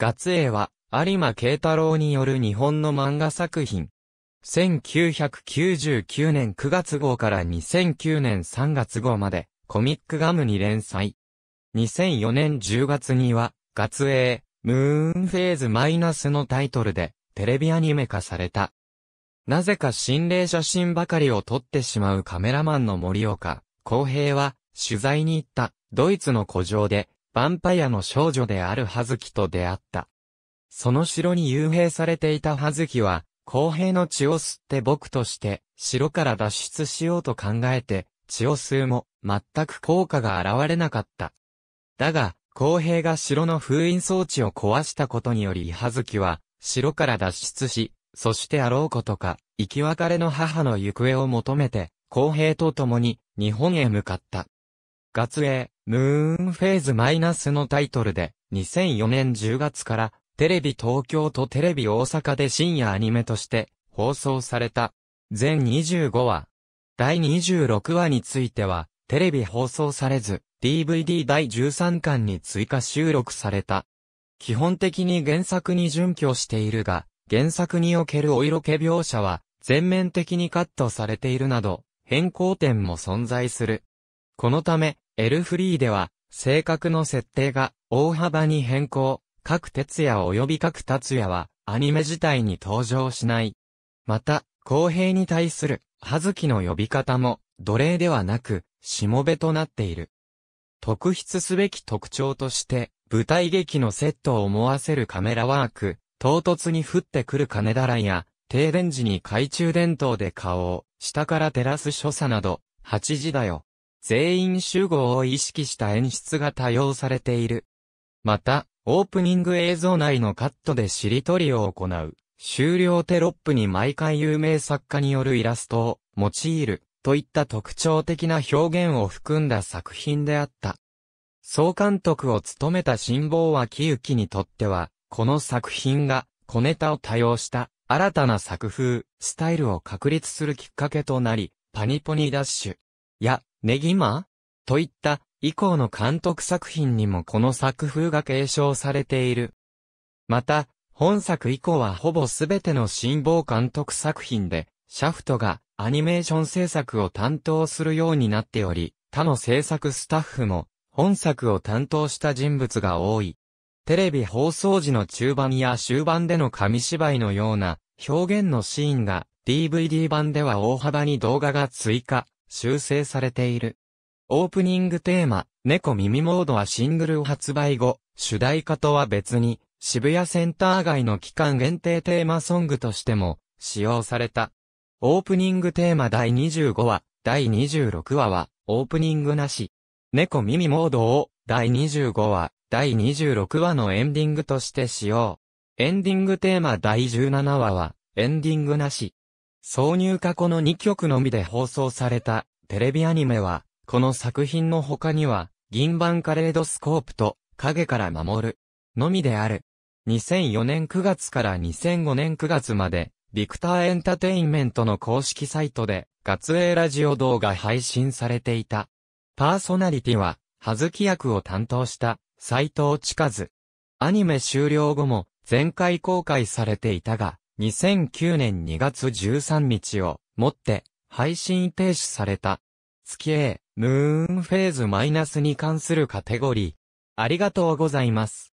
月英は、有馬慶太郎による日本の漫画作品。1999年9月号から2009年3月号まで、コミックガムに連載。2004年10月には、月英、ムーンフェーズマイナスのタイトルで、テレビアニメ化された。なぜか心霊写真ばかりを撮ってしまうカメラマンの森岡、公平は、取材に行った、ドイツの古城で、ヴァンパイアの少女である葉月と出会った。その城に幽閉されていた葉月は、公平の血を吸って僕として、城から脱出しようと考えて、血を吸うも、全く効果が現れなかった。だが、公平が城の封印装置を壊したことにより、葉月は、城から脱出し、そしてあろうことか、生き別れの母の行方を求めて、公平と共に、日本へ向かった。月影、ムーンフェーズマイナスのタイトルで、2004年10月から、テレビ東京とテレビ大阪で深夜アニメとして、放送された。全25話。第26話については、テレビ放送されず、DVD 第13巻に追加収録された。基本的に原作に準拠しているが、原作におけるお色気描写は、全面的にカットされているなど、変更点も存在する。このため、エルフリーでは、性格の設定が大幅に変更、各哲也及び各達也は、アニメ自体に登場しない。また、公平に対する、はずきの呼び方も、奴隷ではなく、しもべとなっている。特筆すべき特徴として、舞台劇のセットを思わせるカメラワーク、唐突に降ってくる金だらや、停電時に懐中電灯で顔を、下から照らす所作など、8時だよ。全員集合を意識した演出が多用されている。また、オープニング映像内のカットでしりとりを行う。終了テロップに毎回有名作家によるイラストを用いるといった特徴的な表現を含んだ作品であった。総監督を務めた辛抱脇幸にとっては、この作品が小ネタを多用した新たな作風、スタイルを確立するきっかけとなり、パニポニダッシュやネギマといった以降の監督作品にもこの作風が継承されている。また、本作以降はほぼすべての辛抱監督作品で、シャフトがアニメーション制作を担当するようになっており、他の制作スタッフも本作を担当した人物が多い。テレビ放送時の中盤や終盤での紙芝居のような表現のシーンが DVD 版では大幅に動画が追加修正されている。オープニングテーマ、猫耳モードはシングルを発売後、主題歌とは別に、渋谷センター街の期間限定テーマソングとしても、使用された。オープニングテーマ第25話、第26話は、オープニングなし。猫耳モードを、第25話、第26話のエンディングとして使用。エンディングテーマ第17話は、エンディングなし。挿入過去の2曲のみで放送されたテレビアニメは、この作品の他には、銀盤カレードスコープと、影から守る、のみである。2004年9月から2005年9月まで、ビクターエンタテインメントの公式サイトで、ガツエーラジオ動画配信されていた。パーソナリティは、はずき役を担当した、斎藤千和。アニメ終了後も、全回公開されていたが、2009年2月13日をもって配信停止された。月 A、ムーンフェーズマイナスに関するカテゴリー。ありがとうございます。